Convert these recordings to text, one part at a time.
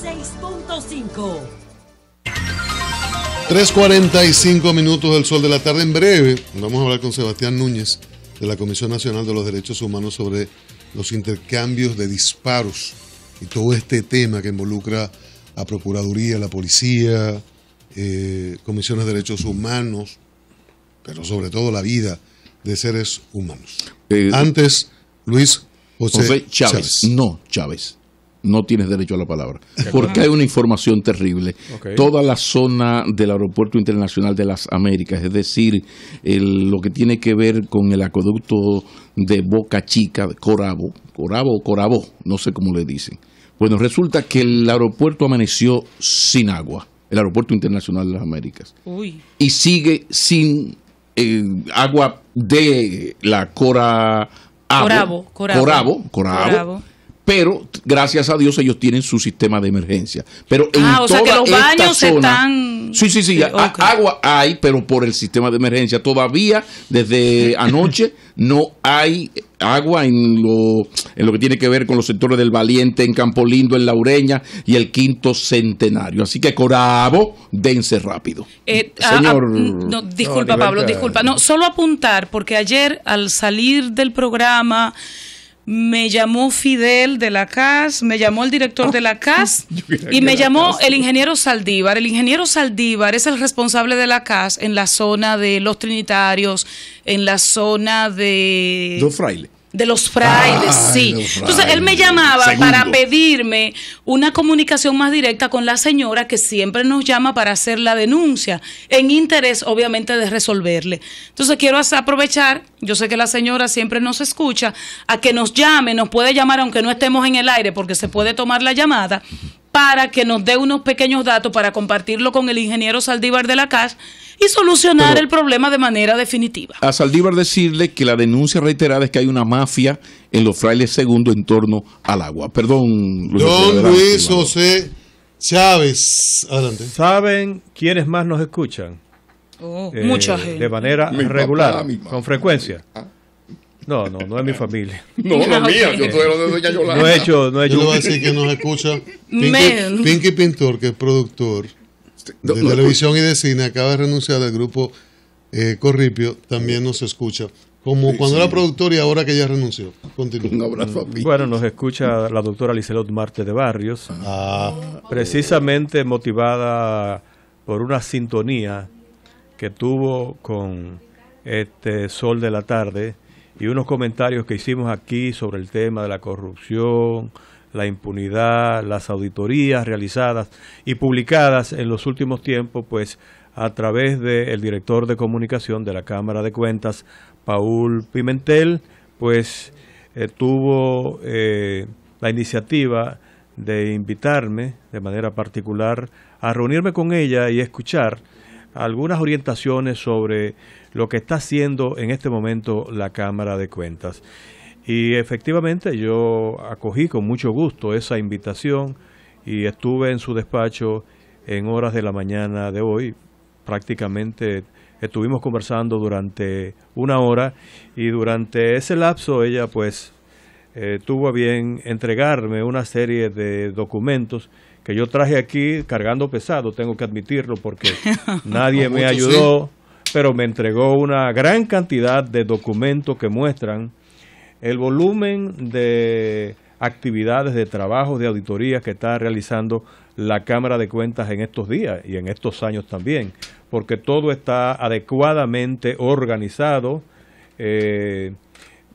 6.5 3.45 minutos del sol de la tarde. En breve vamos a hablar con Sebastián Núñez de la Comisión Nacional de los Derechos Humanos sobre los intercambios de disparos y todo este tema que involucra a Procuraduría, la Policía, eh, Comisiones de Derechos Humanos, pero sobre todo la vida de seres humanos. Eh, Antes, Luis José, Chávez. No, Chávez no tienes derecho a la palabra, porque hay una información terrible. Toda la zona del Aeropuerto Internacional de las Américas, es decir, lo que tiene que ver con el acueducto de Boca Chica, Corabo, Corabo o Corabo, no sé cómo le dicen. Bueno, resulta que el aeropuerto amaneció sin agua, el Aeropuerto Internacional de las Américas, y sigue sin eh, agua de la Cora... Corabo, Corabo, Corabo pero gracias a Dios ellos tienen su sistema de emergencia. Pero en ah, o sea que los baños están... Sí, sí, sí, agua hay, pero por el sistema de emergencia. Todavía desde anoche no hay agua en lo, en lo que tiene que ver con los sectores del Valiente, en Campo Lindo, en Laureña y el quinto centenario. Así que Corabo, dense rápido. Eh, Señor. disculpa, Pablo, disculpa. No, solo apuntar, porque ayer al salir del programa me llamó Fidel de la CAS, me llamó el director de la CAS y me llamó el ingeniero Saldívar. El ingeniero Saldívar es el responsable de la CAS en la zona de los Trinitarios, en la zona de... De los frailes, ah, sí. Entonces él me llamaba para pedirme una comunicación más directa con la señora que siempre nos llama para hacer la denuncia, en interés obviamente de resolverle. Entonces quiero aprovechar, yo sé que la señora siempre nos escucha, a que nos llame, nos puede llamar aunque no estemos en el aire porque se puede tomar la llamada, para que nos dé unos pequeños datos para compartirlo con el ingeniero Saldívar de la CAS y solucionar el problema de manera definitiva. A Saldívar decirle que la denuncia reiterada es que hay una mafia en los frailes segundo en torno al agua. Perdón. Luis Don Luis José Chávez, adelante. ¿Saben quiénes más nos escuchan? Oh, eh, mucha gente. De manera regular, con frecuencia. Ah. No, no, no es mi familia. No, no es ah, mía, yo estoy de Doña Yolanda. No he hecho, no he hecho. Yo decir que nos escucha Pinky Pintor, que es productor de televisión y de cine, acaba de renunciar del grupo eh, Corripio, también nos escucha. Como cuando era productor y ahora que ya renunció. Un abrazo Bueno, nos escucha la doctora Licelot Marte de Barrios, ah. Ah. precisamente motivada por una sintonía que tuvo con este Sol de la Tarde y unos comentarios que hicimos aquí sobre el tema de la corrupción, la impunidad, las auditorías realizadas y publicadas en los últimos tiempos, pues a través del director de comunicación de la Cámara de Cuentas, Paul Pimentel, pues eh, tuvo eh, la iniciativa de invitarme de manera particular a reunirme con ella y escuchar algunas orientaciones sobre lo que está haciendo en este momento la Cámara de Cuentas. Y efectivamente yo acogí con mucho gusto esa invitación y estuve en su despacho en horas de la mañana de hoy. Prácticamente estuvimos conversando durante una hora y durante ese lapso ella pues eh, tuvo a bien entregarme una serie de documentos que yo traje aquí cargando pesado, tengo que admitirlo porque nadie me ayudó, pero me entregó una gran cantidad de documentos que muestran el volumen de actividades, de trabajos, de auditorías que está realizando la Cámara de Cuentas en estos días y en estos años también, porque todo está adecuadamente organizado, eh,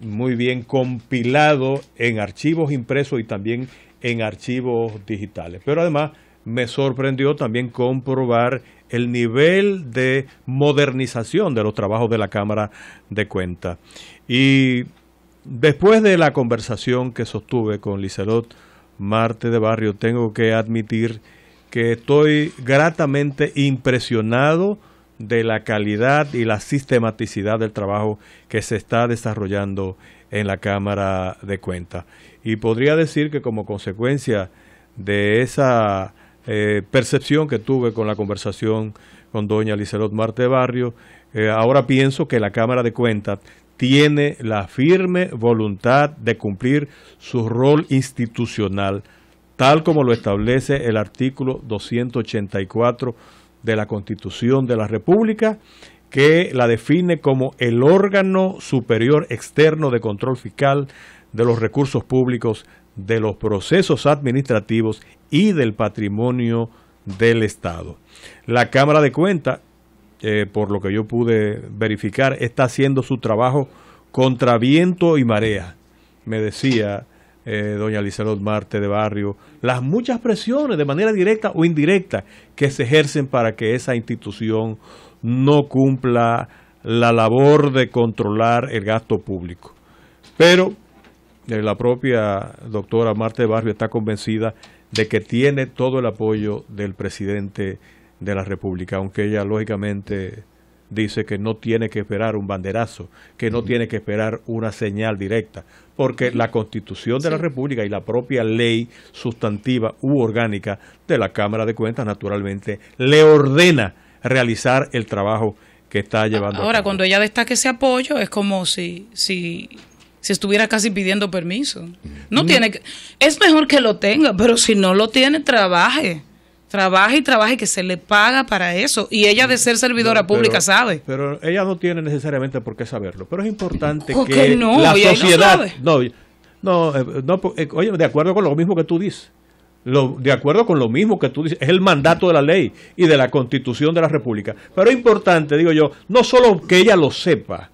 muy bien compilado en archivos impresos y también en archivos digitales. Pero además me sorprendió también comprobar el nivel de modernización de los trabajos de la Cámara de Cuentas. Y Después de la conversación que sostuve con Licelot Marte de Barrio, tengo que admitir que estoy gratamente impresionado de la calidad y la sistematicidad del trabajo que se está desarrollando en la Cámara de Cuentas. Y podría decir que como consecuencia de esa eh, percepción que tuve con la conversación con doña Licelot Marte de Barrio, eh, ahora pienso que la Cámara de Cuentas tiene la firme voluntad de cumplir su rol institucional, tal como lo establece el artículo 284 de la Constitución de la República, que la define como el órgano superior externo de control fiscal de los recursos públicos, de los procesos administrativos y del patrimonio del Estado. La Cámara de Cuentas eh, por lo que yo pude verificar, está haciendo su trabajo contra viento y marea. Me decía eh, doña Liselot Marte de Barrio, las muchas presiones de manera directa o indirecta que se ejercen para que esa institución no cumpla la labor de controlar el gasto público. Pero eh, la propia doctora Marte de Barrio está convencida de que tiene todo el apoyo del presidente de la República, aunque ella lógicamente dice que no tiene que esperar un banderazo, que no tiene que esperar una señal directa, porque la constitución de la República y la propia ley sustantiva u orgánica de la Cámara de Cuentas naturalmente le ordena realizar el trabajo que está llevando. Ahora, cuando ella destaca ese apoyo, es como si, si, si estuviera casi pidiendo permiso. no mm. tiene que, es mejor que lo tenga, pero si no lo tiene, trabaje trabaja y trabaje y que se le paga para eso. Y ella de ser servidora pública sabe. Pero ella no tiene necesariamente por qué saberlo. Pero es importante que, la sociedad... No, eh, eh, oye, de acuerdo con lo mismo que tú dices. Lo, de acuerdo con lo mismo que tú dices, es el mandato de la ley y de la constitución de la República. Pero es importante, digo yo, no solo que ella lo sepa,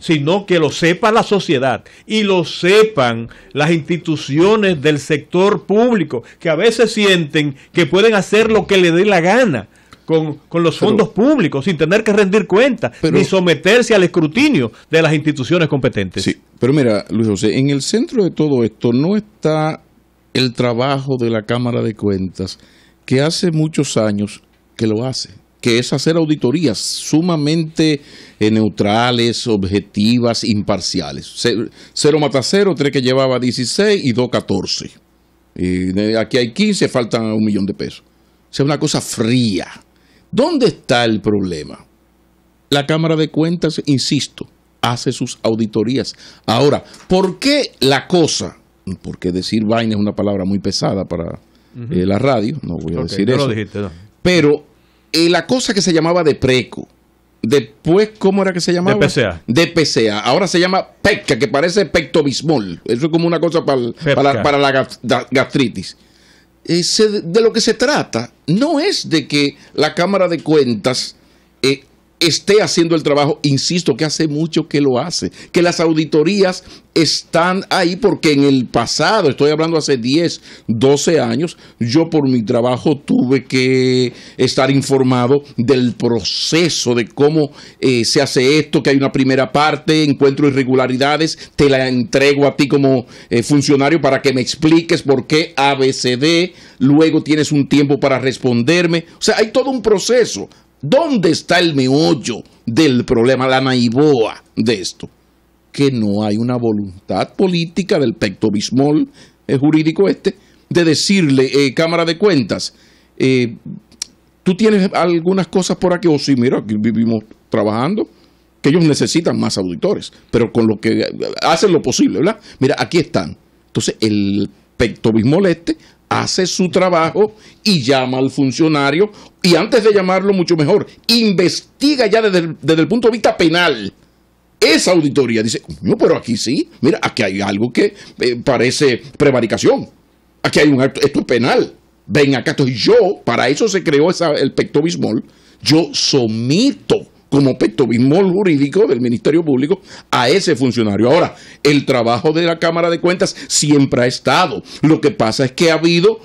sino que lo sepa la sociedad y lo sepan las instituciones del sector público, que a veces sienten que pueden hacer lo que le dé la gana. Con, los fondos públicos, sin tener que rendir cuentas, ni someterse al escrutinio de las instituciones competentes. Sí, pero mira, Luis José, en el centro de todo esto no está el trabajo de la Cámara de Cuentas, que hace muchos años que lo hace que es hacer auditorías sumamente eh, neutrales, objetivas, imparciales. Cero, mata cero, tres que llevaba 16 y dos 14. Y, eh, aquí hay 15, faltan un millón de pesos. O sea, una cosa fría. ¿Dónde está el problema? La Cámara de Cuentas, insisto, hace sus auditorías. Ahora, ¿por qué la cosa? Porque decir vaina es una palabra muy pesada para eh, la radio, no voy a decir eso. Pero eh, la cosa que se llamaba de preco. Después, ¿cómo era que se llamaba? de DPCA. Ahora se llama PECA, que parece pectobismol. Eso es como una cosa para, e para, la gastritis. Eh, de lo que se trata no es de que la Cámara de Cuentas eh, esté haciendo el trabajo, insisto, que hace mucho que lo hace, que las auditorías están ahí porque en el pasado, estoy hablando hace 10, 12 años, yo por mi trabajo tuve que estar informado del proceso, de cómo eh, se hace esto, que hay una primera parte, encuentro irregularidades, te la entrego a ti como eh, funcionario para que me expliques por qué ABCD, luego tienes un tiempo para responderme, o sea, hay todo un proceso. ¿Dónde está el meollo del problema, la naivoa de esto? Que no hay una voluntad política del pecto bismol eh, jurídico este de decirle, eh, Cámara de Cuentas, eh, tú tienes algunas cosas por aquí, o oh, sí, mira, aquí vivimos trabajando, que ellos necesitan más auditores, pero con lo que hacen lo posible, ¿verdad? Mira, aquí están. Entonces, el pecto bismol este hace su trabajo y llama al funcionario y antes de llamarlo mucho mejor, investiga ya desde el, punto de vista penal esa auditoría. Dice, no, pero aquí sí, mira, aquí hay algo que eh, parece prevaricación, aquí hay un acto, esto es penal. Ven acá, entonces yo, para eso se creó el pecto bismol, yo somito como petobismo jurídico del Ministerio Público a ese funcionario. Ahora, el trabajo de la Cámara de Cuentas siempre ha estado. Lo que pasa es que ha habido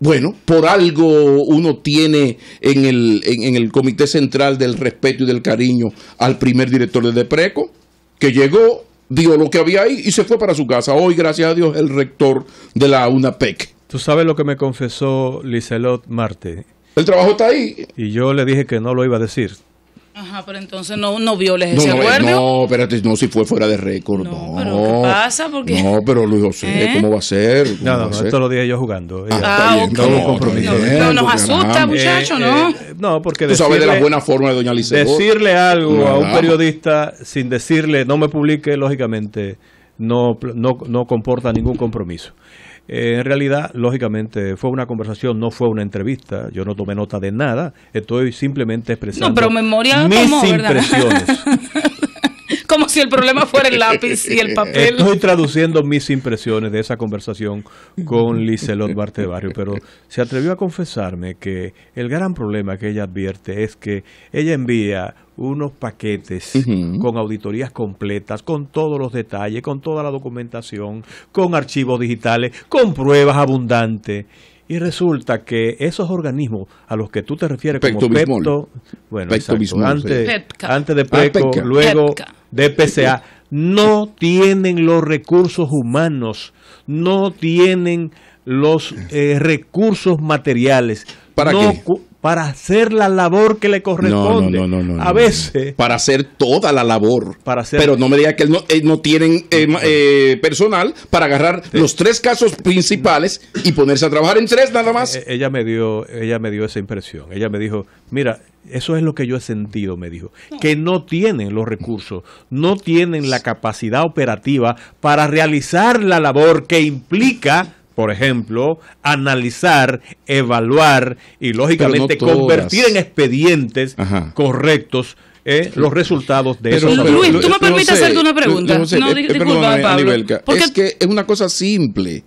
bueno, por algo uno tiene en el, en, el Comité Central del Respeto y del Cariño al primer director de Depreco, que llegó, dio lo que había ahí y se fue para su casa. Hoy, gracias a Dios, el rector de la UNAPEC. Tú sabes lo que me confesó Licelot Marte. El trabajo está ahí. Y yo le dije que no lo iba a decir. Ajá, pero entonces no, no violes ese eh, acuerdo. No, espérate, no, si fue fuera de récord. No, no. pero ¿qué pasa? Porque... No, pero Luis José, ¿Eh? ¿cómo va a ser? No, no, no esto lo dije yo jugando. Ah, ah no, no, nos asusta, muchacho, ¿no? Eh, no, porque Tú sabes de la buena forma de Doña Liceo. Decirle algo a un periodista sin decirle, no me publique, lógicamente, no, no, no comporta ningún compromiso. Eh, en realidad, lógicamente, fue una conversación, no fue una entrevista. Yo no tomé nota de nada. Estoy simplemente expresando mis impresiones. Como si el problema fuera el lápiz y el papel. Estoy traduciendo mis impresiones de esa conversación con Licelot Barte Barrio, pero se atrevió a confesarme que el gran problema que ella advierte es que ella envía unos paquetes con auditorías completas, con todos los detalles, con toda la documentación, con archivos digitales, con pruebas abundantes. Y resulta que esos organismos a los que tú te refieres como Pepto, bueno, antes, de PECO, ah, luego de PCA, no tienen los recursos humanos, no tienen los eh, recursos materiales. ¿Para para hacer la labor que le corresponde. No, no, no, a veces. Para hacer toda la labor. Para hacer... Pero no me diga que no, tienen eh, eh, personal para agarrar los tres casos principales y ponerse a trabajar en tres nada más. E, e, ella me dio, ella me dio esa impresión. Ella me dijo, mira, eso es lo que yo he sentido, me dijo, que no tienen los recursos, no tienen la capacidad operativa para realizar la labor que implica por ejemplo, analizar, evaluar y lógicamente convertir en expedientes correctos eh, los resultados de esos. eso. Luis, tú me permites hacerte una pregunta. No, sé, eh, eh, disculpa, Pablo. Es que es una cosa simple.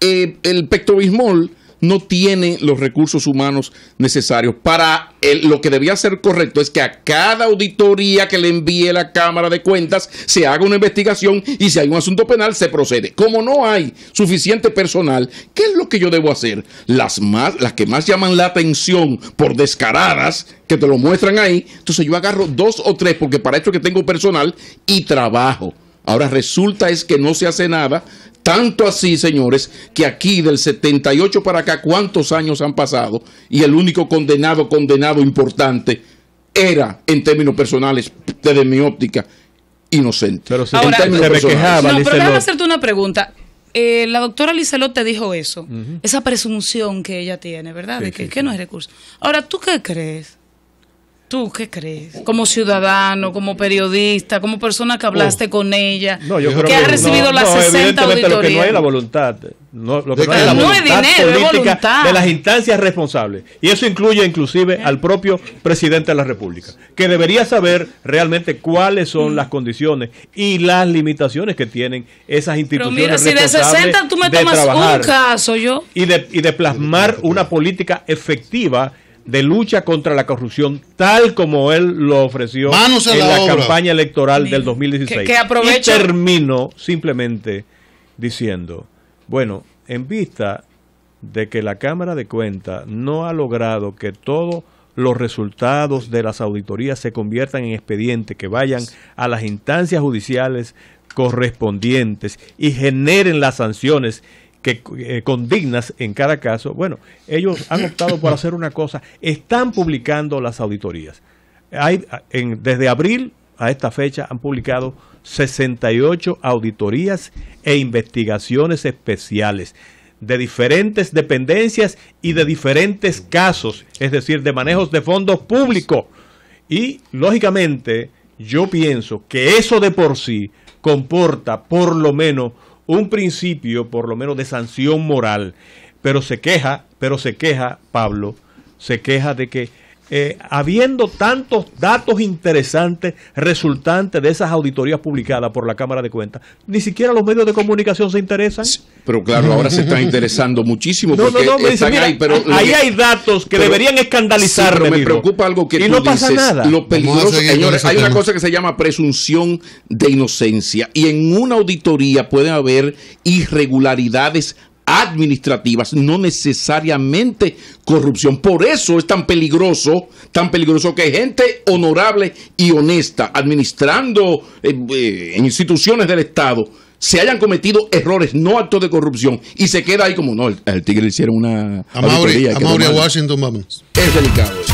el pectobismol no tiene los recursos humanos necesarios. Para lo que debía ser correcto es que a cada auditoría que le envíe la Cámara de Cuentas se haga una investigación y si hay un asunto penal se procede. Como no hay suficiente personal, ¿qué es lo que yo debo hacer? Las, más, las que más llaman la atención por descaradas, que te lo muestran ahí, entonces yo agarro dos o tres porque para esto que tengo personal y trabajo. Ahora resulta es que no se hace nada tanto así, señores, que aquí del 78 para acá, ¿cuántos años han pasado? Y el único condenado, condenado importante era, en términos personales, desde mi óptica, inocente. Pero se, Ahora, se me quejaba, no, pero déjame hacerte una pregunta. Eh, la doctora Licelot te dijo eso, esa presunción que ella tiene, ¿verdad? de que, no es recurso. Ahora, ¿tú qué crees? ¿Tú qué crees? Como ciudadano, como periodista, como persona que hablaste oh. con ella, que ha recibido las 60 Lo que no hay la voluntad. No, dinero, política de las instancias responsables. Y eso incluye inclusive al propio presidente de la República, que debería saber realmente cuáles son las condiciones y las limitaciones que tienen esas instituciones. Pero de 60 tú me tomas un caso, yo. Y de, y de plasmar una política efectiva de lucha contra la corrupción, tal como él lo ofreció en la, campaña electoral del 2016. Que, Y termino simplemente diciendo, bueno, en vista de que la Cámara de Cuentas no ha logrado que todos los resultados de las auditorías se conviertan en expedientes que vayan a las instancias judiciales correspondientes y generen las sanciones que eh, dignas en cada caso, bueno, ellos han optado por hacer una cosa, están publicando las auditorías. Hay, desde abril a esta fecha han publicado 68 auditorías e investigaciones especiales de diferentes dependencias y de diferentes casos, es decir, de manejos de fondos públicos. Y lógicamente yo pienso que eso de por sí comporta por lo menos un principio por lo menos de sanción moral, pero se queja, pero se queja Pablo, se queja de que eh, habiendo tantos datos interesantes resultantes de esas auditorías publicadas por la Cámara de Cuentas, ni siquiera los medios de comunicación se interesan. Pero claro, ahora se están interesando muchísimo. no, ahí, pero ahí hay datos que deberían escandalizarme. me preocupa algo que y no pasa nada. Lo peligroso, señores, hay una cosa que se llama presunción de inocencia y en una auditoría puede haber irregularidades administrativas, no necesariamente corrupción. Por eso es tan peligroso, tan peligroso que gente honorable y honesta administrando eh, eh, en instituciones del Estado se hayan cometido errores, no actos de corrupción, y se queda ahí como, no, el, tigre hicieron una... A Washington, vamos. Es delicado.